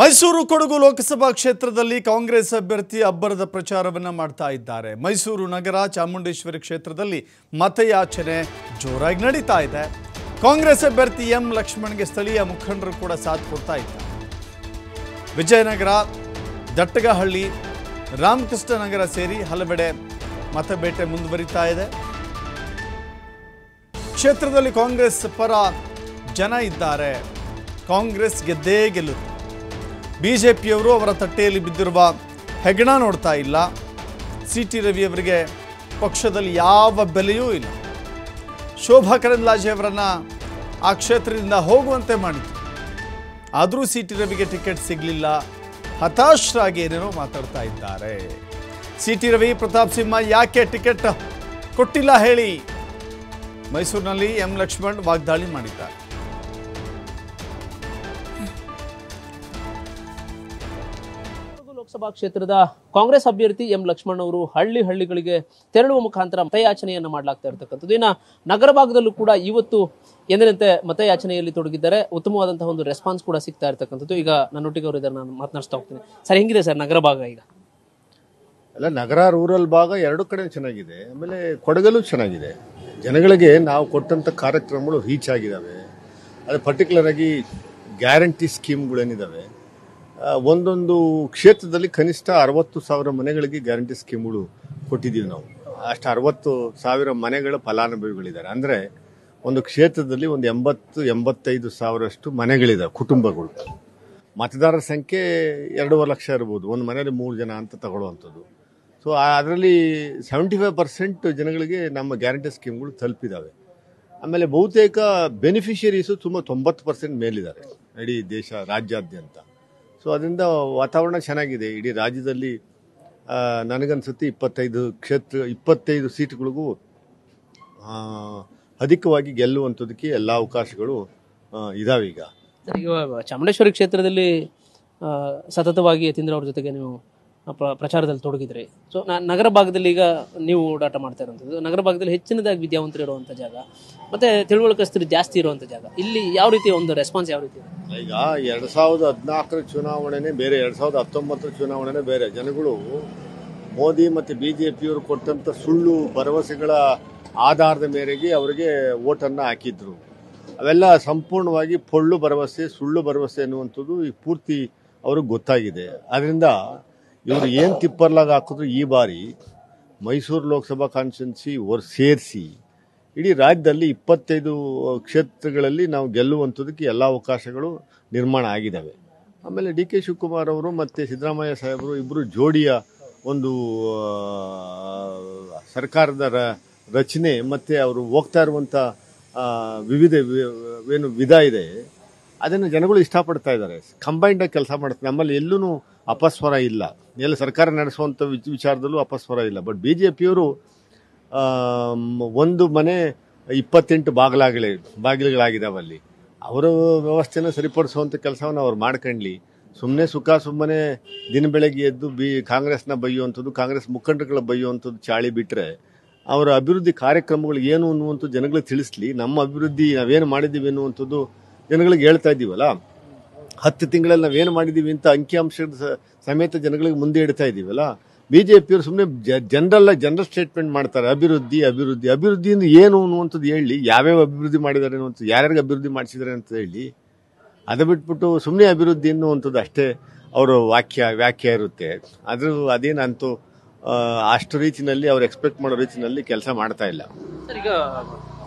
ಮೈಸೂರು ಕೊಡಗು ಲೋಕಸಭಾ ಕ್ಷೇತ್ರದಲ್ಲಿ ಕಾಂಗ್ರೆಸ್ ಅಭ್ಯರ್ಥಿ ಅಬ್ಬರದ ಪ್ರಚಾರವನ್ನು ಮಾಡ್ತಾ ಇದ್ದಾರೆ ಮೈಸೂರು ನಗರ ಚಾಮುಂಡೇಶ್ವರಿ ಕ್ಷೇತ್ರದಲ್ಲಿ ಮತಯಾಚನೆ ಜೋರಾಗಿ ನಡೀತಾ ಇದೆ ಕಾಂಗ್ರೆಸ್ ಅಭ್ಯರ್ಥಿ ಎಂ ಲಕ್ಷ್ಮಣ್ಗೆ ಸ್ಥಳೀಯ ಮುಖಂಡರು ಕೂಡ ಸಾಥ್ ಕೊಡ್ತಾ ಇದ್ದಾರೆ ವಿಜಯನಗರ ದಟ್ಟಗಹಳ್ಳಿ ರಾಮಕೃಷ್ಣನಗರ ಸೇರಿ ಹಲವೆಡೆ ಮತಬೇಟೆ ಮುಂದುವರಿತಾ ಇದೆ ಕ್ಷೇತ್ರದಲ್ಲಿ ಕಾಂಗ್ರೆಸ್ ಪರ ಜನ ಇದ್ದಾರೆ ಕಾಂಗ್ರೆಸ್ ಗೆದ್ದೇ ಗೆಲ್ಲುತ್ತೆ ಬಿ ಜೆ ಪಿಯವರು ಅವರ ತಟ್ಟೆಯಲ್ಲಿ ಬಿದ್ದಿರುವ ಹೆಗಣ ನೋಡ್ತಾ ಇಲ್ಲ ಸಿ ಟಿ ರವಿಯವರಿಗೆ ಪಕ್ಷದಲ್ಲಿ ಯಾವ ಬೆಲೆಯೂ ಇಲ್ಲ ಶೋಭಾ ಕರಂದ್ಲಾಜೆಯವರನ್ನು ಆ ಕ್ಷೇತ್ರದಿಂದ ಹೋಗುವಂತೆ ಮಾಡಿತು ಆದರೂ ಸಿ ಟಿ ರವಿಗೆ ಟಿಕೆಟ್ ಸಿಗಲಿಲ್ಲ ಹತಾಶರಾಗಿ ಏನೇನೋ ಮಾತಾಡ್ತಾ ಇದ್ದಾರೆ ಸಿ ಟಿ ರವಿ ಪ್ರತಾಪ್ ಸಿಂಹ ಯಾಕೆ ಟಿಕೆಟ್ ಕೊಟ್ಟಿಲ್ಲ ಹೇಳಿ ಮೈಸೂರಿನಲ್ಲಿ ಎಂ ಲಕ್ಷ್ಮಣ್ ವಾಗ್ದಾಳಿ ಮಾಡಿದ್ದಾರೆ ಲೋಕಸಭಾ ಕ್ಷೇತ್ರದ ಕಾಂಗ್ರೆಸ್ ಅಭ್ಯರ್ಥಿ ಎಂ ಲಕ್ಷ್ಮಣ್ ಅವರು ಹಳ್ಳಿ ಹಳ್ಳಿಗಳಿಗೆ ತೆರಳುವ ಮುಖಾಂತರ ಮತಯಾಚನೆಯನ್ನು ಮಾಡಲಾಗ್ತಾ ಇರತಕ್ಕಂಥದ್ದು ಇನ್ನು ನಗರ ಭಾಗದಲ್ಲೂ ಕೂಡ ಇವತ್ತು ಎಂದಿನಂತೆ ಮತಯಾಚನೆಯಲ್ಲಿ ತೊಡಗಿದ್ದಾರೆ ಉತ್ತಮವಾದಂತಹ ಒಂದು ರೆಸ್ಪಾನ್ಸ್ ಕೂಡ ಸಿಗ್ತಾ ಇರತಕ್ಕಂಥದ್ದು ಈಗ ನನ್ನೊಟ್ಟಿಗೆ ಅವರು ಇದನ್ನು ನಾನು ಮಾತನಾಡ್ತಾ ಹೋಗ್ತೀನಿ ಸರ್ ಹೆಂಗಿದೆ ಸರ್ ನಗರ ಭಾಗ ಈಗ ಅಲ್ಲ ನಗರ ರೂರಲ್ ಭಾಗ ಎರಡು ಕಡೆ ಚೆನ್ನಾಗಿದೆ ಆಮೇಲೆ ಕೊಡಗಲು ಚೆನ್ನಾಗಿದೆ ಜನಗಳಿಗೆ ನಾವು ಕೊಟ್ಟಂಥ ಕಾರ್ಯಕ್ರಮಗಳು ರೀಚ್ ಆಗಿದ್ದಾವೆ ಅದು ಪರ್ಟಿಕ್ಯುಲರ್ ಆಗಿ ಗ್ಯಾರಂಟಿ ಸ್ಕೀಮ್ಗಳೇನಿದ್ದಾವೆ ಒಂದೊಂದು ಕ್ಷೇತ್ರದಲ್ಲಿ ಕನಿಷ್ಠ ಅರವತ್ತು ಸಾವಿರ ಮನೆಗಳಿಗೆ ಗ್ಯಾರಂಟಿ ಸ್ಕೀಮ್ಗಳು ಕೊಟ್ಟಿದ್ದೀವಿ ನಾವು ಅಷ್ಟು ಅರವತ್ತು ಸಾವಿರ ಮನೆಗಳ ಫಲಾನುಭವಿಗಳಿದ್ದಾರೆ ಅಂದರೆ ಒಂದು ಕ್ಷೇತ್ರದಲ್ಲಿ ಒಂದು ಎಂಬತ್ತು ಎಂಬತ್ತೈದು ಸಾವಿರಷ್ಟು ಮನೆಗಳಿದ್ದಾವೆ ಕುಟುಂಬಗಳು ಮತದಾರರ ಸಂಖ್ಯೆ ಎರಡೂವರೆ ಲಕ್ಷ ಇರ್ಬೋದು ಒಂದು ಮನೆಯಲ್ಲಿ ಮೂರು ಜನ ಅಂತ ತಗೊಳ್ಳುವಂಥದ್ದು ಸೊ ಅದರಲ್ಲಿ ಸೆವೆಂಟಿ ಫೈವ್ ಪರ್ಸೆಂಟ್ ಜನಗಳಿಗೆ ನಮ್ಮ ಗ್ಯಾರಂಟಿ ಸ್ಕೀಮ್ಗಳು ತಲುಪಿದ್ದಾವೆ ಆಮೇಲೆ ಬಹುತೇಕ ಬೆನಿಫಿಷರೀಸು ತುಂಬ ತೊಂಬತ್ತು ಪರ್ಸೆಂಟ್ ಮೇಲಿದ್ದಾರೆ ಇಡೀ ದೇಶ ರಾಜ್ಯಾದ್ಯಂತ ಸೊ ಅದರಿಂದ ವಾತಾವರಣ ಚೆನ್ನಾಗಿದೆ ಇಡೀ ರಾಜ್ಯದಲ್ಲಿ ನನಗನ್ಸುತ್ತೆ ಇಪ್ಪತ್ತೈದು ಕ್ಷೇತ್ರ ಇಪ್ಪತ್ತೈದು ಸೀಟ್ಗಳಿಗೂ ಅಧಿಕವಾಗಿ ಗೆಲ್ಲುವಂಥದಕ್ಕೆ ಎಲ್ಲ ಅವಕಾಶಗಳು ಇದಾವೆ ಈಗ ಚಾಮುಂಡೇಶ್ವರಿ ಕ್ಷೇತ್ರದಲ್ಲಿ ಸತತವಾಗಿ ಯತೀಂದ್ರ ಅವ್ರ ಜೊತೆಗೆ ನೀವು ಪ್ರಚಾರದಲ್ಲಿ ತೊಡಗಿದ್ರಿ ಸೊ ನಗರ ಭಾಗದಲ್ಲಿ ಈಗ ನೀವು ಓಡಾಟ ಮಾಡ್ತಾ ಇರುವಂಥದ್ದು ನಗರ ಭಾಗದಲ್ಲಿ ಹೆಚ್ಚಿನದಾಗಿ ವಿದ್ಯಾವಂತರು ಇರುವಂಥ ಜಾಗ ಮತ್ತೆ ತಿಳುವಳಿಕಸ್ತರು ಜಾಸ್ತಿ ಇರುವಂಥ ಜಾಗ ಇಲ್ಲಿ ಯಾವ ರೀತಿ ಒಂದು ರೆಸ್ಪಾನ್ಸ್ ಯಾವ ರೀತಿ ಈಗ ಎರಡು ಸಾವಿರದ ಹದಿನಾಲ್ಕರ ಚುನಾವಣೆನೇ ಬೇರೆ ಎರಡು ಸಾವಿರದ ಹತ್ತೊಂಬತ್ತರ ಚುನಾವಣೆನೇ ಬೇರೆ ಜನಗಳು ಮೋದಿ ಮತ್ತು ಬಿ ಜೆ ಪಿಯವರು ಕೊಟ್ಟಂಥ ಸುಳ್ಳು ಭರವಸೆಗಳ ಆಧಾರದ ಮೇರೆಗೆ ಅವರಿಗೆ ಓಟನ್ನು ಹಾಕಿದ್ರು ಅವೆಲ್ಲ ಸಂಪೂರ್ಣವಾಗಿ ಪೊಳ್ಳು ಭರವಸೆ ಸುಳ್ಳು ಭರವಸೆ ಅನ್ನುವಂಥದ್ದು ಈ ಪೂರ್ತಿ ಅವ್ರಿಗೆ ಗೊತ್ತಾಗಿದೆ ಅದರಿಂದ ಇವರು ಏನು ತಿಪ್ಪರ್ಲಾಗ ಹಾಕಿದ್ರು ಈ ಬಾರಿ ಮೈಸೂರು ಲೋಕಸಭಾ ಕಾನ್ಸ್ಟಿಟ್ಯೂನ್ಸಿ ಒರ್ ಸೇರಿಸಿ ಇಡೀ ರಾಜ್ಯದಲ್ಲಿ ಇಪ್ಪತ್ತೈದು ಕ್ಷೇತ್ರಗಳಲ್ಲಿ ನಾವು ಗೆಲ್ಲುವಂಥದಕ್ಕೆ ಎಲ್ಲ ಅವಕಾಶಗಳು ನಿರ್ಮಾಣ ಆಗಿದ್ದಾವೆ ಆಮೇಲೆ ಡಿ ಕೆ ಶಿವಕುಮಾರ್ ಅವರು ಮತ್ತು ಸಿದ್ದರಾಮಯ್ಯ ಸಾಹೇಬರು ಇಬ್ಬರು ಜೋಡಿಯ ಒಂದು ಸರ್ಕಾರದ ರಚನೆ ಮತ್ತು ಅವರು ಹೋಗ್ತಾ ಇರುವಂಥ ವಿವಿಧ ಏನು ವಿಧ ಇದೆ ಅದನ್ನು ಜನಗಳು ಇಷ್ಟಪಡ್ತಾ ಇದ್ದಾರೆ ಕಂಬೈಂಡಾಗಿ ಕೆಲಸ ಮಾಡ್ತಾರೆ ನಮ್ಮಲ್ಲಿ ಎಲ್ಲೂ ಅಪಸ್ವರ ಇಲ್ಲ ಎಲ್ಲ ಸರ್ಕಾರ ನಡೆಸುವಂಥ ವಿಚಾರದಲ್ಲೂ ಅಪಸ್ವರ ಇಲ್ಲ ಬಟ್ ಬಿ ಜೆ ಪಿಯವರು ಒಂದು ಮನೆ ಇಪ್ಪತ್ತೆಂಟು ಬಾಗಿಲಾಗಲಿ ಅಲ್ಲಿ ಅವರ ವ್ಯವಸ್ಥೆನ ಸರಿಪಡಿಸುವಂಥ ಕೆಲಸವನ್ನು ಅವ್ರು ಮಾಡ್ಕಂಡ್ಲಿ ಸುಮ್ಮನೆ ಸುಖ ಸುಮ್ಮನೆ ದಿನ ಬೆಳಗ್ಗೆ ಎದ್ದು ಬಿ ಕಾಂಗ್ರೆಸ್ನ ಬೈಯುವಂಥದ್ದು ಕಾಂಗ್ರೆಸ್ ಮುಖಂಡರುಗಳ ಬೈಯುವಂಥದ್ದು ಚಾಳಿ ಬಿಟ್ಟರೆ ಅವರ ಅಭಿವೃದ್ಧಿ ಕಾರ್ಯಕ್ರಮಗಳು ಏನು ಅನ್ನುವಂಥದ್ದು ಜನಗಳಿಗೆ ತಿಳಿಸ್ಲಿ ನಮ್ಮ ಅಭಿವೃದ್ಧಿ ನಾವೇನು ಮಾಡಿದ್ದೀವಿ ಅನ್ನುವಂಥದ್ದು ಜನಗಳಿಗೆ ಹೇಳ್ತಾ ಇದ್ದೀವಲ್ಲ ಹತ್ತು ತಿಂಗಳಲ್ಲಿ ನಾವೇನು ಮಾಡಿದ್ದೀವಿ ಅಂತ ಅಂಕಿಅಂಶದ ಸಮೇತ ಜನಗಳಿಗೆ ಮುಂದೆ ಇಡ್ತಾ ಇದ್ದೀವಲ್ಲ ಬಿ ಜೆ ಪಿಯವರು ಸುಮ್ಮನೆ ಜನರಲ್ಲ ಜನರಲ್ ಸ್ಟೇಟ್ಮೆಂಟ್ ಮಾಡ್ತಾರೆ ಅಭಿವೃದ್ಧಿ ಅಭಿವೃದ್ಧಿ ಅಭಿವೃದ್ಧಿಯಿಂದ ಏನು ಅನ್ನುವಂಥದ್ದು ಹೇಳಿ ಯಾವ್ಯಾವ ಅಭಿವೃದ್ಧಿ ಮಾಡಿದ್ದಾರೆ ಅನ್ನುವಂಥದ್ದು ಯಾರ್ಯಾರಿಗೆ ಅಭಿವೃದ್ಧಿ ಮಾಡಿಸಿದ್ದಾರೆ ಅಂತ ಹೇಳಿ ಅದು ಬಿಟ್ಬಿಟ್ಟು ಸುಮ್ಮನೆ ಅಭಿವೃದ್ಧಿ ಅನ್ನುವಂಥದ್ದು ಅಷ್ಟೇ ಅವರ ವಾಕ್ಯ ವ್ಯಾಖ್ಯ ಇರುತ್ತೆ ಆದರೂ ಅದೇನಂತೂ ಅಷ್ಟು ರೀತಿನಲ್ಲಿ ಅವ್ರು ಎಕ್ಸ್ಪೆಕ್ಟ್ ಮಾಡೋ ರೀತಿನಲ್ಲಿ ಕೆಲಸ ಮಾಡ್ತಾ ಇಲ್ಲ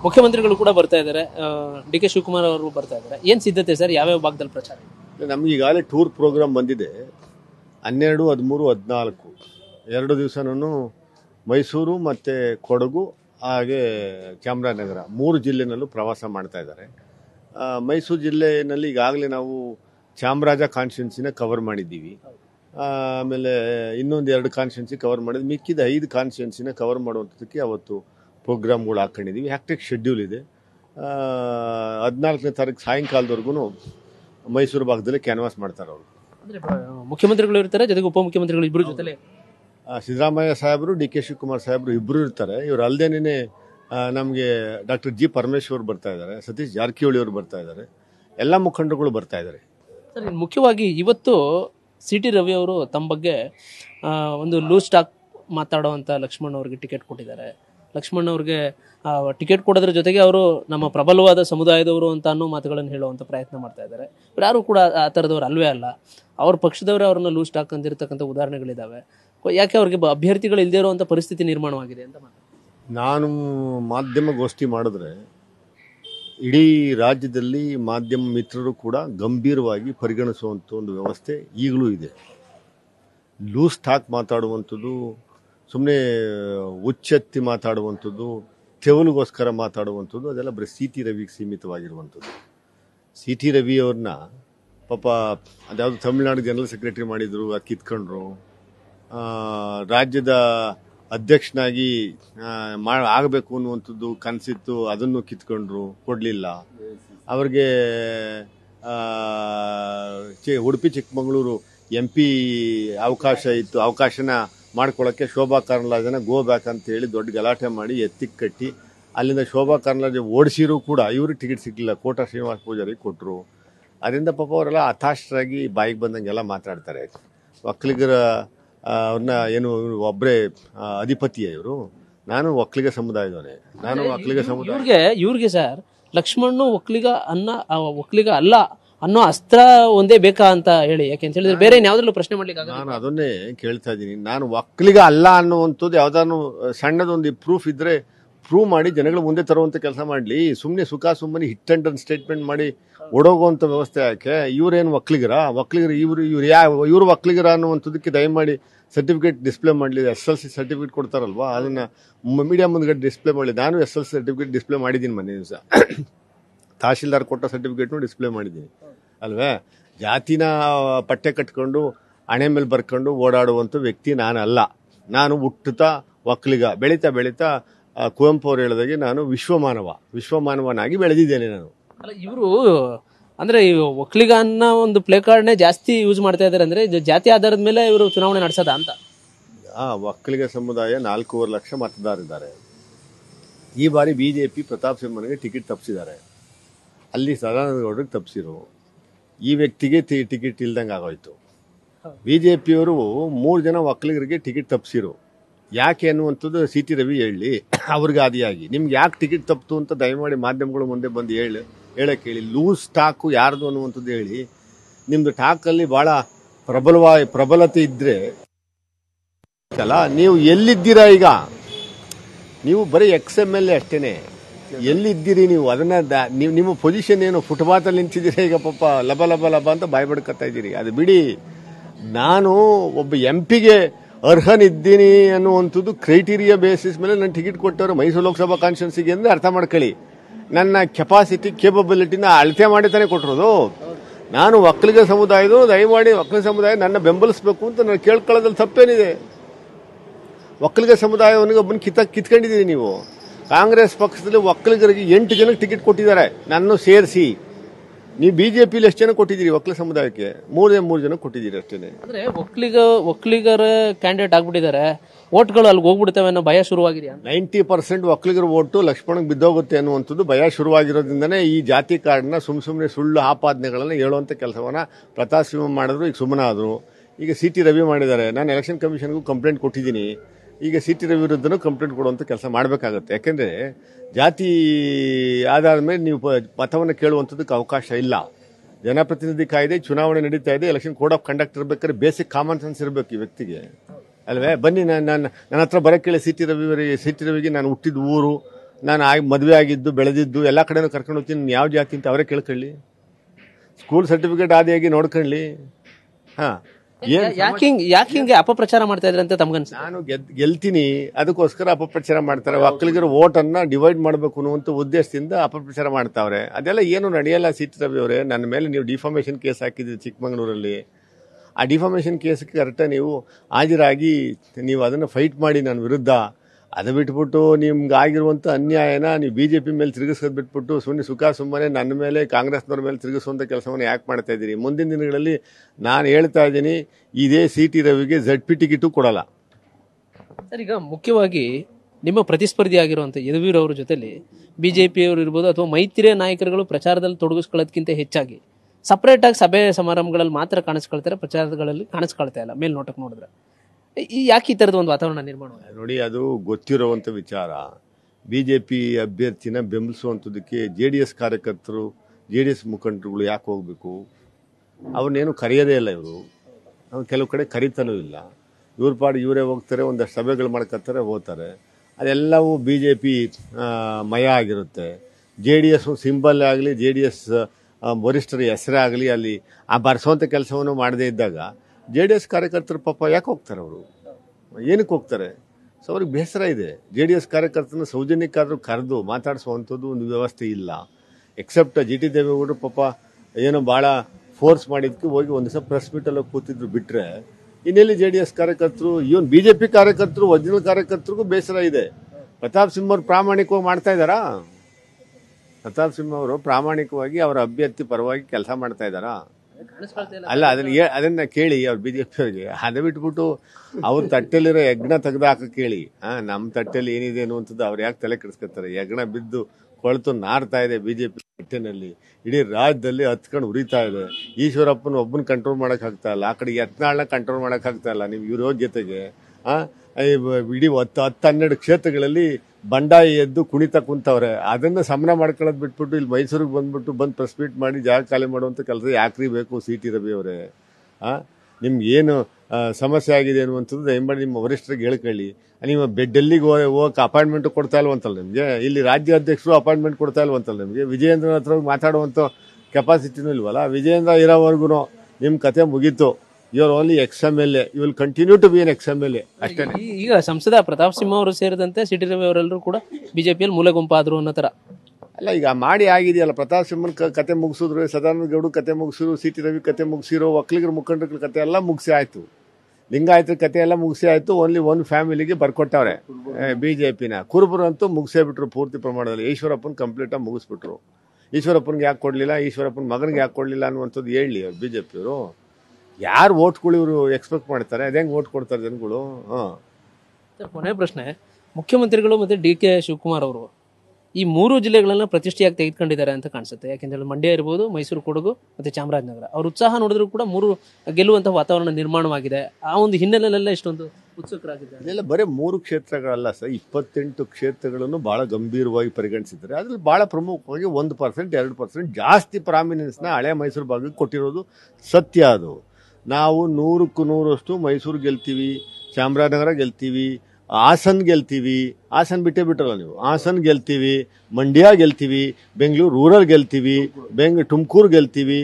ಮುಖ್ಯಮಂತ್ರಿಗಳು ಕೂಡ ಬರ್ತಾ ಇದ್ದಾರೆ ಡಿ ಕೆ ಶಿವಕುಮಾರ್ ಅವರು ಬರ್ತಾ ಇದ್ದಾರೆ ಏನ್ ಸಿದ್ಧತೆ ಸರ್ ಯಾವ್ಯಾವ ಭಾಗದಲ್ಲಿ ಪ್ರಚಾರ ನಮ್ಗೆ ಈಗಾಗಲೇ ಟೂರ್ ಪ್ರೋಗ್ರಾಮ್ ಬಂದಿದೆ ಹನ್ನೆರಡು ಹದಿಮೂರು ಹದಿನಾಲ್ಕು ಎರಡು ದಿವಸನೂ ಮೈಸೂರು ಮತ್ತು ಕೊಡಗು ಹಾಗೆ ಚಾಮರಾಜನಗರ ಮೂರು ಜಿಲ್ಲೆನಲ್ಲೂ ಪ್ರವಾಸ ಮಾಡ್ತಾ ಇದ್ದಾರೆ ಮೈಸೂರು ಜಿಲ್ಲೆಯಲ್ಲಿ ಈಗಾಗಲೇ ನಾವು ಚಾಮರಾಜ ಕಾನ್ಸ್ಟಿಟ್ಯೂನ್ಸಿನ ಕವರ್ ಮಾಡಿದ್ದೀವಿ ಆಮೇಲೆ ಇನ್ನೊಂದು ಎರಡು ಕಾನ್ಸ್ಟಿಟ್ಯೂನ್ಸಿ ಕವರ್ ಮಾಡಿದ್ವಿ ಮಿಕ್ಕಿದ ಐದು ಕಾನ್ಸ್ಟಿಟ್ಯೂನ್ಸಿನ ಕವರ್ ಮಾಡುವಂಥದ್ದಕ್ಕೆ ಅವತ್ತು ಪ್ರೋಗ್ರಾಮ್ಗಳು ಹಾಕ್ಕೊಂಡಿದ್ದೀವಿ ಹ್ಯಾಕ್ಟಿಕ್ ಶೆಡ್ಯೂಲ್ ಇದೆ ಹದಿನಾಲ್ಕನೇ ತಾರೀಕು ಸಾಯಂಕಾಲದವರೆಗೂ ಮೈಸೂರು ಭಾಗದಲ್ಲಿ ಕ್ಯಾನ್ವಾಸ್ ಮಾಡ್ತಾರೆ ಅವರು ಮುಖ್ಯಮಂತ್ರಿಗಳು ಇರ್ತಾರೆ ಜೊತೆಗೆ ಉಪಮುಖ್ಯಮಂತ್ರಿಗಳು ಇಬ್ಬರು ಜೊತೆ ಸಿದ್ದರಾಮಯ್ಯ ಸಾಹೇಬರು ಡಿ ಕೆ ಶಿವಕುಮಾರ್ ಸಾಹೇಬರು ಇಬ್ಬರು ಇರ್ತಾರೆ ಇವರು ಅಲ್ಲದೇನೆ ನಮಗೆ ಡಾಕ್ಟರ್ ಜಿ ಪರಮೇಶ್ವರ್ ಬರ್ತಾ ಇದ್ದಾರೆ ಸತೀಶ್ ಜಾರಕಿಹೊಳಿ ಅವರು ಬರ್ತಾ ಇದ್ದಾರೆ ಎಲ್ಲ ಮುಖಂಡರುಗಳು ಬರ್ತಾ ಇದ್ದಾರೆ ಸರ್ ಮುಖ್ಯವಾಗಿ ಇವತ್ತು ಸಿ ಟಿ ರವಿ ಅವರು ತಮ್ಮ ಬಗ್ಗೆ ಒಂದು ಲೂಸ್ ಟಾಕ್ ಮಾತಾಡುವಂಥ ಲಕ್ಷ್ಮಣ್ ಅವರಿಗೆ ಟಿಕೆಟ್ ಕೊಟ್ಟಿದ್ದಾರೆ ಲಕ್ಷ್ಮಣ್ ಅವ್ರಿಗೆ ಟಿಕೆಟ್ ಕೊಡೋದ್ರ ಜೊತೆಗೆ ಅವರು ನಮ್ಮ ಪ್ರಬಲವಾದ ಸಮುದಾಯದವರು ಅಂತ ಅನ್ನೋ ಮಾತುಗಳನ್ನು ಹೇಳುವಂಥ ಪ್ರಯತ್ನ ಮಾಡ್ತಾ ಇದ್ದಾರೆ ಯಾರು ಕೂಡ ಆ ಥರದವ್ರು ಅಲ್ವೇ ಅಲ್ಲ ಅವ್ರ ಪಕ್ಷದವರೇ ಅವ್ರನ್ನ ಲೂಸ್ ಹಾಕಂತಿರ್ತಕ್ಕಂಥ ಉದಾಹರಣೆಗಳಿದ್ದಾವೆ ಯಾಕೆ ಅವ್ರಿಗೆ ಅಭ್ಯರ್ಥಿಗಳು ಇಲ್ಲದೇ ಇರುವಂಥ ಪರಿಸ್ಥಿತಿ ನಿರ್ಮಾಣವಾಗಿದೆ ಅಂತ ನಾನು ನಾನು ಗೋಷ್ಠಿ ಮಾಡಿದ್ರೆ ಇಡೀ ರಾಜ್ಯದಲ್ಲಿ ಮಾಧ್ಯಮ ಮಿತ್ರರು ಕೂಡ ಗಂಭೀರವಾಗಿ ಪರಿಗಣಿಸುವಂಥ ಒಂದು ವ್ಯವಸ್ಥೆ ಈಗಲೂ ಇದೆ ಲೂಸ್ ಟಾಕ್ ಮಾತಾಡುವಂಥದ್ದು ಸುಮ್ಮನೆ ಉಚ್ಚೆತ್ತಿ ಮಾತಾಡುವಂಥದ್ದು ತೆವನಿಗೋಸ್ಕರ ಮಾತಾಡುವಂಥದ್ದು ಅದೆಲ್ಲ ಬರೀ ಸಿ ಟಿ ರವಿಗೆ ಸೀಮಿತವಾಗಿರುವಂಥದ್ದು ಸಿ ಟಿ ರವಿಯವ್ರನ್ನ ಪಾಪ ಅದ್ಯಾವುದು ತಮಿಳ್ನಾಡು ಜನರಲ್ ಸೆಕ್ರೆಟರಿ ಮಾಡಿದರು ಅದು ಕಿತ್ಕೊಂಡ್ರು ರಾಜ್ಯದ ಅಧ್ಯಕ್ಷನಾಗಿ ಮಾ ಆಗಬೇಕು ಅನ್ನುವಂಥದ್ದು ಕನಸಿತ್ತು ಅದನ್ನು ಕಿತ್ಕೊಂಡ್ರು ಕೊಡಲಿಲ್ಲ ಅವ್ರಿಗೆ ಉಡುಪಿ ಚಿಕ್ಕಮಗಳೂರು ಎಂ ಪಿ ಅವಕಾಶ ಇತ್ತು ಅವಕಾಶನ ಮಾಡ್ಕೊಳ್ಳೋಕ್ಕೆ ಶೋಭಾ ಕಾರ್ನಾಜನ ಗೋ ಬ್ಯಾಕ್ ಅಂತ ಹೇಳಿ ದೊಡ್ಡ ಗಲಾಟೆ ಮಾಡಿ ಎತ್ತಿಕ್ ಕಟ್ಟಿ ಅಲ್ಲಿಂದ ಶೋಭಾ ಕರ್ಲಾಜೆ ಓಡಿಸಿರು ಕೂಡ ಇವ್ರಿಗೆ ಟಿಕೆಟ್ ಸಿಗಲಿಲ್ಲ ಕೋಟ ಶ್ರೀನಿವಾಸ ಪೂಜಾರಿಗೆ ಕೊಟ್ಟರು ಅದರಿಂದ ಪಾಪ ಅವರೆಲ್ಲ ಹತಾಶರಾಗಿ ಬಾಯಿಗೆ ಬಂದಂಗೆಲ್ಲ ಮಾತಾಡ್ತಾರೆ ಒಕ್ಕಲಿಗರ ಅವ್ರನ್ನ ಏನು ಒಬ್ಬರೇ ಅಧಿಪತಿಯ ಇವರು ನಾನು ಒಕ್ಕಲಿಗ ಸಮುದಾಯದವನೇ ನಾನು ಒಕ್ಕಲಿಗ ಸಮುದಾಯ ಇವ್ರಿಗೆ ಇವ್ರಿಗೆ ಸರ್ ಲಕ್ಷ್ಮಣ್ಣು ಒಕ್ಕಲಿಗ ಅನ್ನ ಒಕ್ಕಲಿಗ ಅಲ್ಲ ಅನ್ನೋ ಅಸ್ತ್ರ ಒಂದೇ ಬೇಕಾ ಅಂತ ಹೇಳಿ ಯಾಕೆಂತ ಹೇಳಿದ್ರೆ ಬೇರೆ ಯಾವ್ದ್ರಲ್ಲೂ ಪ್ರಶ್ನೆ ಮಾಡ್ಲಿಕ್ಕೆ ನಾನು ಅದನ್ನೇ ಕೇಳ್ತಾ ಇದ್ದೀನಿ ನಾನು ಒಕ್ಕಲಿಗ ಅಲ್ಲ ಅನ್ನುವಂಥದ್ದು ಯಾವ್ದಾದ್ರು ಸಣ್ಣದೊಂದು ಪ್ರೂಫ್ ಇದ್ರೆ ಪ್ರೂವ್ ಮಾಡಿ ಜನಗಳು ಮುಂದೆ ತರುವಂತ ಕೆಲಸ ಮಾಡಲಿ ಸುಮ್ಮನೆ ಸುಖ ಸುಮ್ಮನೆ ಹಿಟ್ ಅಂಡ್ ಅನ್ ಸ್ಟೇಟ್ಮೆಂಟ್ ಮಾಡಿ ಓಡೋಗುವಂಥ ವ್ಯವಸ್ಥೆ ಯಾಕೆ ಇವ್ರೇನು ಒಕ್ಕಲಿಗರ ಒಕ್ಕಲಿಗರ ಇವರು ಇವ್ರು ಯಾ ಇವರು ಒಕ್ಕಲಿಗರ ಅನ್ನುವಂಥದ್ದಕ್ಕೆ ದಯಮಾಡಿ ಸರ್ಟಿಫಿಕೇಟ್ ಡಿಸ್ಪ್ಲೇ ಮಾಡಲಿ ಎಸ್ ಎಲ್ ಸಿ ಸರ್ಟಿಫಿಕೇಟ್ ಕೊಡ್ತಾರಲ್ವಾ ಅದನ್ನು ಮೀಡಿಯಾ ಮುಂದ್ಗಡೆ ಡಿಸ್ಪ್ಲೇ ಮಾಡಲಿ ನಾನು S L C certificate display ಮಾಡಿದ್ದೀನಿ ಮನೆ ದಿವಸ ತಹಶೀಲ್ದಾರ್ ಕೊಟ್ಟ ಸರ್ಟಿಫಿಕೇಟ್ನು ಡಿಸ್ಪ್ಲೇ ಮಾಡಿದ್ದೀನಿ ಅಲ್ವೇ ಜಾತಿನ ಪಟ್ಟೆ ಕಟ್ಕೊಂಡು ಹಣೆ ಮೇಲೆ ಬರ್ಕೊಂಡು ಓಡಾಡುವಂಥ ವ್ಯಕ್ತಿ ನಾನಲ್ಲ ನಾನು ಹುಟ್ಟುತ್ತಾ ಒಕ್ಕಲಿಗ ಬೆಳೀತಾ ಬೆಳೀತಾ ಕುವೆಂಪು ಅವರು ಹೇಳಿದಾಗೆ ನಾನು ವಿಶ್ವಮಾನವ ವಿಶ್ವಮಾನವನಾಗಿ ಬೆಳೆದಿದ್ದೇನೆ ನಾನು ಅಲ್ಲ ಇವರು ಅಂದ್ರೆ ಒಕ್ಕಲಿಗ ಅನ್ನೋ ಒಂದು ಪ್ಲೇ ಕಾರ್ಡ್ನೇ ಜಾಸ್ತಿ ಯೂಸ್ ಮಾಡ್ತಾ ಇದ್ದಾರೆ ಅಂದ್ರೆ ಜಾತಿ ಆಧಾರದ ಮೇಲೆ ಇವರು ಚುನಾವಣೆ ನಡೆಸೋದ ಅಂತ ಆ ಒಕ್ಕಲಿಗ ಸಮುದಾಯ ನಾಲ್ಕೂವರೆ ಲಕ್ಷ ಮತದಾರರಿದ್ದಾರೆ ಈ ಬಾರಿ ಬಿಜೆಪಿ ಪ್ರತಾಪ್ ಸಿಂಹನಿಗೆ ಟಿಕೆಟ್ ತಪ್ಪಿಸಿದ್ದಾರೆ ಅಲ್ಲಿ ಸದಾನಂದಗೌಡರಿಗೆ ತಪ್ಪಿಸಿರು ಈ ವ್ಯಕ್ತಿಗೆ ಟಿಕೆಟ್ ಇಲ್ದಂಗೆ ಆಗೋಯ್ತು ಬಿ ಜೆ ಪಿಯವರು ಮೂರು ಜನ ಒಕ್ಕಲಿಗರಿಗೆ ಟಿಕೆಟ್ ತಪ್ಪಿಸಿರು ಯಾಕೆ ಅನ್ನುವಂಥದ್ದು ಸಿ ಟಿ ರವಿ ಹೇಳಿ ಅವ್ರಿಗೆ ಆದಿಯಾಗಿ ನಿಮ್ಗೆ ಯಾಕೆ ಟಿಕೆಟ್ ತಪ್ಪಿತು ಅಂತ ದಯಮಾಡಿ ಮಾಧ್ಯಮಗಳು ಮುಂದೆ ಬಂದು ಹೇಳಿ ಹೇಳಕ್ಕೆ ಹೇಳಿ ಲೂಸ್ ಟಾಕು ಯಾರ್ದು ಅನ್ನುವಂಥದ್ದು ಹೇಳಿ ನಿಮ್ದು ಟಾಕಲ್ಲಿ ಭಾಳ ಪ್ರಬಲವಾಯ ಪ್ರಬಲತೆ ಇದ್ದರೆ ಅಲ್ಲ ನೀವು ಎಲ್ಲಿದ್ದೀರಾ ಈಗ ನೀವು ಬರೀ ಎಕ್ಸ್ ಎಮ್ ಎಲ್ ಎ ಅಷ್ಟೇ ಎಲ್ಲಿದ್ದೀರಿ ನೀವು ಅದನ್ನ ನೀವು ನಿಮ್ಮ ಪೊಸಿಷನ್ ಏನು ಫುಟ್ಪಾತಲ್ಲಿ ನಿಂತಿದ್ದೀರಿ ಈಗ ಪಾಪ ಲಬ ಲಬ ಲಬ ಅಂತ ಬಾಯ್ ಇದ್ದೀರಿ ಅದು ಬಿಡಿ ನಾನು ಒಬ್ಬ ಎಂ ಪಿಗೆ ಅರ್ಹನಿದ್ದೀನಿ ಅನ್ನುವಂಥದ್ದು ಕ್ರೈಟೀರಿಯಾ ಬೇಸಿಸ್ ಮೇಲೆ ನಾನು ಟಿಕೆಟ್ ಕೊಟ್ಟವರು ಮೈಸೂರು ಲೋಕಸಭಾ ಕಾನ್ಸ್ಟಿಟ್ಯೂನ್ಸಿಗೆ ಅಂದ್ರೆ ಅರ್ಥ ಮಾಡ್ಕೊಳ್ಳಿ ನನ್ನ ಕೆಪಾಸಿಟಿ ಕೇಪಬಿಲಿಟಿನ ಅಳತೆ ಮಾಡಿ ತಾನೇ ಕೊಟ್ಟಿರೋದು ನಾನು ಒಕ್ಕಲಿಗ ಸಮುದಾಯದ ದಯಮಾಡಿ ಒಕ್ಕಲಿಗ ಸಮುದಾಯ ನನ್ನ ಬೆಂಬಲಿಸಬೇಕು ಅಂತ ನಾನು ಕೇಳ್ಕೊಳ್ಳೋದ್ರಲ್ಲಿ ತಪ್ಪೇನಿದೆ ಒಕ್ಕಲಿಗ ಸಮುದಾಯವನಿಗೆ ಒಬ್ಬನ ಕಿತ್ತ ಕಿತ್ಕೊಂಡಿದ್ದೀನಿ ನೀವು ಕಾಂಗ್ರೆಸ್ ಪಕ್ಷದಲ್ಲಿ ಒಕ್ಕಲಿಗರಿಗೆ ಎಂಟು ಜನಕ್ಕೆ ಟಿಕೆಟ್ ಕೊಟ್ಟಿದ್ದಾರೆ ನನ್ನ ಸೇರಿಸಿ ನೀವು ಬಿಜೆಪಿಲಿ ಎಷ್ಟು ಜನ ಕೊಟ್ಟಿದ್ದೀರಿ ಒಕ್ಕಲ ಸಮುದಾಯಕ್ಕೆ ಮೂರನೇ ಮೂರು ಜನ ಕೊಟ್ಟಿದ್ದೀರಿ ಅಷ್ಟೇ ಅಂದ್ರೆ ಒಕ್ಕಲಿಗ ಒಕ್ಕಲಿಗರ ಕ್ಯಾಂಡಿಡೇಟ್ ಆಗ್ಬಿಟ್ಟಿದ್ದಾರೆ ವೋಟ್ಗಳು ಅಲ್ಲಿ ಹೋಗ್ಬಿಡ್ತವೆ ಅನ್ನೋ ಭಯ ಶುರುವಾಗಿದೆಯಾ ನೈಂಟಿ ಪರ್ಸೆಂಟ್ ಒಕ್ಕಲಿಗರ ಓಟು ಲಕ್ಷ್ಮಣಗೆ ಬಿದ್ದೋಗುತ್ತೆ ಅನ್ನುವಂಥದ್ದು ಭಯ ಶುರುವಾಗಿರೋದ್ರಿಂದನೇ ಈ ಜಾತಿ ಕಾರ್ಡ್ನ ಸುಮ್ ಸುಮ್ಮನೆ ಸುಳ್ಳು ಆಪಾದನೆಗಳನ್ನು ಹೇಳುವಂಥ ಕೆಲಸವನ್ನ ಪ್ರತಾಪ್ ಸಿಂಹ ಮಾಡಿದ್ರು ಈಗ ಸುಮ್ಮನಾದರು ಈಗ ಸಿ ಟಿ ರವಿ ಮಾಡಿದ್ದಾರೆ ನಾನು ಎಲೆಕ್ಷನ್ ಕಮಿಷನ್ಗೂ ಕಂಪ್ಲೇಂಟ್ ಕೊಟ್ಟಿದ್ದೀನಿ ಈಗ ಸಿ ರವಿ ವಿರುದ್ಧನೂ ಕಂಪ್ಲೇಂಟ್ ಕೊಡುವಂಥ ಕೆಲಸ ಮಾಡಬೇಕಾಗುತ್ತೆ ಯಾಕೆಂದರೆ ಜಾತಿ ಆಧಾರದ ಮೇಲೆ ನೀವು ಮತವನ್ನು ಕೇಳುವಂಥದ್ದಕ್ಕೆ ಅವಕಾಶ ಇಲ್ಲ ಜನಪ್ರತಿನಿಧಿ ಕಾಯ್ದೆ ಚುನಾವಣೆ ನಡೀತಾ ಇದೆ ಎಲೆಕ್ಷನ್ ಕೋಡ್ ಆಫ್ ಕಂಡಕ್ಟ್ ಇರಬೇಕಾದ್ರೆ ಬೇಸಿಕ್ ಕಾಮನ್ ಸೆನ್ಸ್ ಇರಬೇಕು ಈ ವ್ಯಕ್ತಿಗೆ ಅಲ್ವೇ ಬನ್ನಿ ನಾನು ನಾನು ನನ್ನ ಹತ್ರ ಬರೋ ಕೇಳಿ ಸಿ ಟಿ ರವಿವರಿಗೆ ರವಿಗೆ ನಾನು ಹುಟ್ಟಿದ ಊರು ನಾನು ಆಗಿ ಮದುವೆ ಆಗಿದ್ದು ಬೆಳೆದಿದ್ದು ಎಲ್ಲ ಕಡೆನೂ ಕರ್ಕೊಂಡು ಹೋಗ್ತೀನಿ ಯಾವ ಜಾತಿ ಅಂತ ಅವರೇ ಕೇಳ್ಕೊಳ್ಳಿ ಸ್ಕೂಲ್ ಸರ್ಟಿಫಿಕೇಟ್ ಆದಿಯಾಗಿ ನೋಡ್ಕೊಳ್ಳಿ ಹಾಂ ಯಾಕೆ ಹಿಂಗೆ ಅಪಪ್ರಚಾರ ಮಾಡ್ತಾ ಇದ್ರಂತ ತಮ್ಗನ್ಸ ನಾನು ಗೆಲ್ತೀನಿ ಅದಕ್ಕೋಸ್ಕರ ಅಪಪ್ರಚಾರ ಮಾಡ್ತಾರೆ ಒಕ್ಕಲಿಗರ ವೋಟ್ ಅನ್ನ ಡಿವೈಡ್ ಮಾಡಬೇಕು ಅನ್ನುವಂತ ಉದ್ದೇಶದಿಂದ ಅಪಪ್ರಚಾರ ಮಾಡ್ತಾವ್ರೆ ಅದೆಲ್ಲ ಏನು ನಡೆಯಲ್ಲ ಸಿಟಿ ಅವರೇ ನನ್ನ ಮೇಲೆ ನೀವು ಡಿಫಾರ್ಮೇಶನ್ ಕೇಸ್ ಹಾಕಿದ್ರಿ ಚಿಕ್ಕಮಂಗ್ಳೂರಲ್ಲಿ ಆ ಡಿಫಾರ್ಮೇಶನ್ ಕೇಸ್ಗೆ ಕರೆಕ್ಟಾಗಿ ನೀವು ಹಾಜರಾಗಿ ನೀವು ಅದನ್ನು ಫೈಟ್ ಮಾಡಿ ನನ್ನ ವಿರುದ್ಧ ಅದು ಬಿಟ್ಬಿಟ್ಟು ನಿಮ್ಗೆ ಆಗಿರುವಂಥ ಅನ್ಯಾಯನ ನೀವು ಬಿ ಜೆ ಪಿ ಮೇಲೆ ತಿರುಗಿಸೋದು ಬಿಟ್ಬಿಟ್ಟು ಸುಮ್ಮನೆ ಸುಖ ಸುಮ್ಮನೆ ನನ್ನ ಮೇಲೆ ಕಾಂಗ್ರೆಸ್ನವ್ರ ಮೇಲೆ ತಿರುಗಿಸುವಂಥ ಕೆಲಸವನ್ನು ಯಾಕೆ ಮಾಡ್ತಾ ಇದ್ದೀರಿ ಮುಂದಿನ ದಿನಗಳಲ್ಲಿ ನಾನು ಹೇಳ್ತಾ ಇದ್ದೀನಿ ಇದೇ ಸಿಟಿ ರವಿಗೆ ಝಡ್ ಪಿ ಟಿಕೆಟು ಕೊಡಲ್ಲ ಸರ್ ಈಗ ಮುಖ್ಯವಾಗಿ ನಿಮ್ಮ ಪ್ರತಿಸ್ಪರ್ಧಿ ಆಗಿರುವಂಥ ಯದುವೀರವ್ರ ಜೊತೆಲಿ ಬಿ ಜೆ ಅವರು ಇರ್ಬೋದು ಅಥವಾ ಮೈತ್ರಿಯ ನಾಯಕರುಗಳು ಪ್ರಚಾರದಲ್ಲಿ ತೊಡಗಿಸ್ಕೊಳ್ಳೋದಕ್ಕಿಂತ ಹೆಚ್ಚಾಗಿ ಸಪ್ರೇಟಾಗಿ ಸಭೆ ಸಮಾರಂಭಗಳಲ್ಲಿ ಮಾತ್ರ ಕಾಣಿಸ್ಕೊಳ್ತಾರೆ ಪ್ರಚಾರಗಳಲ್ಲಿ ಕಾಣಿಸ್ಕೊಳ್ತಾ ಇಲ್ಲ ಮೇಲ್ನೋಟಕ್ಕೆ ನೋಡಿದ್ರೆ ಈ ಯಾಕೆ ಈ ಥರದ ಒಂದು ವಾತಾವರಣ ನಿರ್ಮಾಣ ನೋಡಿ ಅದು ಗೊತ್ತಿರುವಂಥ ವಿಚಾರ ಬಿ ಜೆ ಪಿ ಅಭ್ಯರ್ಥಿನ ಬೆಂಬಲಿಸುವಂಥದ್ದಕ್ಕೆ ಜೆ ಡಿ ಎಸ್ ಕಾರ್ಯಕರ್ತರು ಜೆ ಡಿ ಎಸ್ ಮುಖಂಡರುಗಳು ಯಾಕೆ ಹೋಗಬೇಕು ಅವ್ರನ್ನೇನು ಕರೆಯೋದೇ ಇಲ್ಲ ಇವರು ಅವ್ರು ಕೆಲವು ಕಡೆ ಕರಿತಾನೂ ಇಲ್ಲ ಇವ್ರ ಪಾಡು ಇವರೇ ಹೋಗ್ತಾರೆ ಒಂದಷ್ಟು ಸಭೆಗಳು ಮಾಡ್ಕೊತಾರೆ ಹೋಗ್ತಾರೆ ಅದೆಲ್ಲವೂ ಬಿ ಜೆ ಪಿ ಮಯ ಆಗಿರುತ್ತೆ ಜೆ ಡಿ ಎಸ್ ಸಿಂಬಲ್ ಆಗಲಿ ಜೆ ಡಿ ಎಸ್ ವರಿಷ್ಠರ ಹೆಸರೇ ಆಗಲಿ ಅಲ್ಲಿ ಆ ಬರ್ಸೋವಂಥ ಕೆಲಸವನ್ನು ಮಾಡದೇ ಇದ್ದಾಗ ಜೆ ಡಿ ಎಸ್ ಕಾರ್ಯಕರ್ತರು ಪಾಪ ಯಾಕೆ ಹೋಗ್ತಾರೆ ಅವರು ಏನಕ್ಕೆ ಹೋಗ್ತಾರೆ ಸೊ ಅವ್ರಿಗೆ ಬೇಸರ ಇದೆ ಜೆ ಡಿ ಎಸ್ ಕಾರ್ಯಕರ್ತರನ್ನ ಸೌಜನ್ಯಕ್ಕಾದರೂ ಕರೆದು ಮಾತಾಡಿಸುವಂಥದ್ದು ಒಂದು ವ್ಯವಸ್ಥೆ ಇಲ್ಲ ಎಕ್ಸೆಪ್ಟ್ ಜಿ ಟಿ ದೇವೇಗೌಡರು ಪಾಪ ಏನೋ ಭಾಳ ಫೋರ್ಸ್ ಮಾಡಿದ್ದಕ್ಕೆ ಹೋಗಿ ಒಂದು ದಿವಸ ಪ್ರೆಸ್ ಮೀಟಲ್ಲಿ ಕೂತಿದ್ರು ಬಿಟ್ಟರೆ ಇನ್ನೆಲ್ಲಿ ಜೆ ಡಿ ಎಸ್ ಕಾರ್ಯಕರ್ತರು ಇವನ್ ಬಿ ಜೆ ಪಿ ಕಾರ್ಯಕರ್ತರು ಒರಿಜಿನಲ್ ಕಾರ್ಯಕರ್ತರಿಗೂ ಬೇಸರ ಇದೆ ಪ್ರತಾಪ್ ಸಿಂಹ ಅವರು ಪ್ರಾಮಾಣಿಕವಾಗಿ ಮಾಡ್ತಾ ಇದ್ದಾರಾ ಪ್ರತಾಪ್ ಸಿಂಹ ಅವರು ಪ್ರಾಮಾಣಿಕವಾಗಿ ಅವರ ಅಭ್ಯರ್ಥಿ ಪರವಾಗಿ ಕೆಲಸ ಮಾಡ್ತಾ ಇದ್ದಾರಾ ಅಲ್ಲ ಅದನ್ನ ಅದನ್ನ ಕೇಳಿ ಅವ್ರು ಬಿ ಜೆ ಅವ್ರಿಗೆ ಅದ ಬಿಟ್ಬಿಟ್ಟು ಅವ್ರ ತಟ್ಟೆಯಲ್ಲಿರೋ ಯಜ್ಞ ತೆಗೆದಾಕ ಕೇಳಿ ಹಾ ನಮ್ಮ ತಟ್ಟೆಲಿ ಏನಿದೆ ಅನ್ನುವಂಥದ್ದು ಅವ್ರು ಯಾಕೆ ತಲೆ ಕೆಡಿಸ್ಕೊತಾರೆ ಯಜ್ಞ ಬಿದ್ದು ಕೊಳತು ನಾರ್ತಾ ಇದೆ ಬಿಜೆಪಿ ಜೆ ಇಡೀ ರಾಜ್ಯದಲ್ಲಿ ಹತ್ಕೊಂಡು ಉರಿತಾ ಇದೆ ಈಶ್ವರಪ್ಪನ ಒಬ್ಬನ ಕಂಟ್ರೋಲ್ ಆಗ್ತಾ ಇಲ್ಲ ಆ ಕಡೆ ಯತ್ನಾಳನ್ನ ಕಂಟ್ರೋಲ್ ಆಗ್ತಾ ಇಲ್ಲ ನೀವು ಇವ್ರ ಜೊತೆಗೆ ಇಡೀ ಹತ್ತು ಹತ್ತು ಹನ್ನೆರಡು ಕ್ಷೇತ್ರಗಳಲ್ಲಿ ಬಂಡಾಯ ಎದ್ದು ಕುಣಿತ ಕುಂತವ್ರೆ ಅದನ್ನು ಸಮನ ಮಾಡ್ಕೊಳ್ಳೋದು ಬಿಟ್ಬಿಟ್ಟು ಇಲ್ಲಿ ಮೈಸೂರಿಗೆ ಬಂದ್ಬಿಟ್ಟು ಬಂದು ಪ್ರೆಸ್ ಮೀಟ್ ಮಾಡಿ ಜಾಗ ಖಾಲಿ ಮಾಡುವಂಥ ಕೆಲಸ ಯಾಕ್ರಿ ಬೇಕು ಸಿ ಟಿ ರವಿ ಅವರೇ ಹಾಂ ನಿಮ್ಗೇನು ಸಮಸ್ಯೆ ಆಗಿದೆ ಅನ್ನುವಂಥದ್ದು ದಯಮಾಡಿ ನಿಮ್ಮ ವರಿಷ್ಠರಿಗೆ ಹೇಳ್ಕೊಳ್ಳಿ ನಿಮ್ಮ ಬೆಡ್ ಎಲ್ಲಿಗೆ ಹೋಗಕ್ಕೆ ಅಪಾಯಿಂಟ್ಮೆಂಟು ಕೊಡ್ತಾ ಇಲ್ವಂತಲ್ಲ ನಿಮಗೆ ಇಲ್ಲಿ ರಾಜ್ಯ ಅಧ್ಯಕ್ಷರು ಅಪಾಯಿಂಟ್ಮೆಂಟ್ ಕೊಡ್ತಾ ಇಲ್ವಂತಲ್ಲ ನಿಮಗೆ ವಿಜಯೇಂದ್ರನ ಹತ್ರ ಹೋಗಿ ಮಾತಾಡುವಂಥ ಕೆಪಾಸಿಟಿನೂ ಇಲ್ವಲ್ಲ ವಿಜಯೇಂದ್ರ ಇರೋವರೆಗೂ ನಿಮ್ಮ ಕತೆ ಮುಗೀತು you only ex M L A you will continue to be an ex M L A ಅಷ್ಟೇ ಈಗ ಸಂಸದ ಪ್ರತಾಪ್ ಸಿಂಹ ಅವರು ಸೇರಿದಂತೆ ಸಿಟಿ ರವಿ ಅವರೆಲ್ಲರೂ ಕೂಡ ಬಿಜೆಪಿಯಲ್ಲಿ ಮೂಲೆ ಗುಂಪಾದ್ರು ಅನ್ನೋ ತರ ಅಲ್ಲ ಈಗ ಮಾಡಿ ಆಗಿದೆಯಲ್ಲ ಪ್ರತಾಪ್ ಸಿಂಹನ್ ಕತೆ ಮುಗಿಸಿದ್ರು ಸದಾನಂದ ಗೌಡ ಕತೆ ಮುಗಿಸಿರು ಸಿ ಟಿ ರವಿ ಕತೆ ಮುಗಿಸಿರು ಒಕ್ಕಲಿಗರ ಮುಖಂಡರ ಕತೆ ಎಲ್ಲ ಮುಗಿಸಿ ಆಯಿತು ಲಿಂಗಾಯತರ ಕತೆ ಎಲ್ಲ ಮುಗಿಸಿ ಆಯಿತು ಓನ್ಲಿ ಒನ್ ಫ್ಯಾಮಿಲಿಗೆ ಬರ್ಕೊಟ್ಟವ್ರೆ ಬಿ ಜೆ ಪಿನ ಕುರುಬರು ಅಂತೂ ಮುಗಿಸೇ ಬಿಟ್ರು ಪೂರ್ತಿ ಪ್ರಮಾಣದಲ್ಲಿ ಈಶ್ವರಪ್ಪನ ಕಂಪ್ಲೀಟಾಗಿ ಮುಗಿಸ್ಬಿಟ್ರು ಈಶ್ವರಪ್ಪನಿಗೆ ಯಾಕೆ ಕೊಡಲಿಲ್ಲ ಈಶ್ವರಪ್ಪನ ಮಗನಿಗೆ ಯಾಕೆ ಕೊಡ್ಲಿಲ್ಲ ಅನ್ನುವಂಥದ್ದು ಹೇಳಿ ಬಿ ಜೆ ಯಾರು ಓಟ್ಗಳು ಇವರು ಎಕ್ಸ್ಪೆಕ್ಟ್ ಮಾಡ್ತಾರೆ ಅದೇ ಹೆಂಗೆ ಓಟ್ ಕೊಡ್ತಾರೆ ಜನಗಳು ಹಾಂ ಸರ್ ಕೊನೆ ಪ್ರಶ್ನೆ ಮುಖ್ಯಮಂತ್ರಿಗಳು ಮತ್ತು ಡಿ ಕೆ ಶಿವಕುಮಾರ್ ಅವರು ಈ ಮೂರು ಜಿಲ್ಲೆಗಳನ್ನ ಪ್ರತಿಷ್ಠೆಯಾಗಿ ತೆಗೆದುಕೊಂಡಿದ್ದಾರೆ ಅಂತ ಕಾಣಿಸುತ್ತೆ ಯಾಕೆಂದ್ರೆ ಮಂಡ್ಯ ಇರ್ಬೋದು ಮೈಸೂರು ಕೊಡಗು ಮತ್ತು ಚಾಮರಾಜನಗರ ಅವ್ರ ಉತ್ಸಾಹ ನೋಡಿದ್ರು ಕೂಡ ಮೂರು ಗೆಲ್ಲುವಂಥ ವಾತಾವರಣ ನಿರ್ಮಾಣವಾಗಿದೆ ಆ ಒಂದು ಹಿನ್ನೆಲೆಯಲ್ಲೆಲ್ಲ ಇಷ್ಟೊಂದು ಉತ್ಸುಕರಾಗಿದ್ದಾರೆ ಅದೆಲ್ಲ ಬರೀ ಮೂರು ಕ್ಷೇತ್ರಗಳಲ್ಲ ಸರ್ ಇಪ್ಪತ್ತೆಂಟು ಕ್ಷೇತ್ರಗಳನ್ನು ಭಾಳ ಗಂಭೀರವಾಗಿ ಪರಿಗಣಿಸಿದ್ದಾರೆ ಅದರಲ್ಲಿ ಭಾಳ ಪ್ರಮುಖವಾಗಿ ಒಂದು ಪರ್ಸೆಂಟ್ ಎರಡು ಪರ್ಸೆಂಟ್ ಜಾಸ್ತಿ ಪ್ರಾಮಿನೆನ್ಸ್ನ ಹಳೆ ಮೈಸೂರು ಭಾಗಕ್ಕೆ ಕೊಟ್ಟಿರೋದು ಸತ್ಯ ಅದು ನಾವು ನೂರಕ್ಕೂ ನೂರಷ್ಟು ಮೈಸೂರು ಗೆಲ್ತೀವಿ ಚಾಮರಾಜನಗರ ಗೆಲ್ತೀವಿ ಹಾಸನ್ ಗೆಲ್ತೀವಿ ಹಾಸನ್ ಬಿಟ್ಟೇ ಬಿಟ್ಟಲ್ಲ ನೀವು ಹಾಸನ್ ಗೆಲ್ತೀವಿ ಮಂಡ್ಯ ಗೆಲ್ತೀವಿ ಬೆಂಗಳೂರು ರೂರಲ್ ಗೆಲ್ತೀವಿ ಬೆಂಗ್ ತುಮಕೂರು ಗೆಲ್ತೀವಿ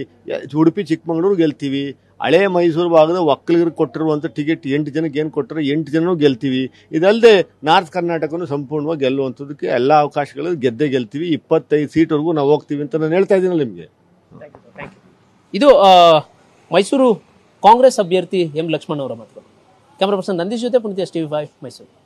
ಉಡುಪಿ ಚಿಕ್ಕಮಗಳೂರು ಗೆಲ್ತೀವಿ ಹಳೆ ಮೈಸೂರು ಭಾಗದ ಒಕ್ಕಲಿಗರಿಗೆ ಕೊಟ್ಟಿರುವಂಥ ಟಿಕೆಟ್ ಎಂಟು ಜನಕ್ಕೆ ಏನು ಕೊಟ್ಟರೆ ಎಂಟು ಜನನೂ ಗೆಲ್ತೀವಿ ಇದಲ್ಲದೆ ನಾರ್ತ್ ಕರ್ನಾಟಕನೂ ಸಂಪೂರ್ಣವಾಗಿ ಗೆಲ್ಲುವಂಥದ್ದಕ್ಕೆ ಎಲ್ಲ ಅವಕಾಶಗಳು ಗೆದ್ದೇ ಗೆಲ್ತೀವಿ ಇಪ್ಪತ್ತೈದು ಸೀಟ್ವರೆಗೂ ನಾವು ಹೋಗ್ತೀವಿ ಅಂತ ನಾನು ಹೇಳ್ತಾ ಇದ್ದೀನಲ್ಲ ನಿಮಗೆ ಇದು ಮೈಸೂರು ಕಾಂಗ್ರೆಸ್ ಅಭ್ಯರ್ಥಿ ಎಂ ಲಕ್ಷ್ಮಣ್ ಅವರ ಮಾತುಗಳು ಕ್ಯಾಮ್ರಾ ಪರ್ಸನ್ ನಂದೀಶ್ ಜೊತೆ Puneeth S T five Mysuru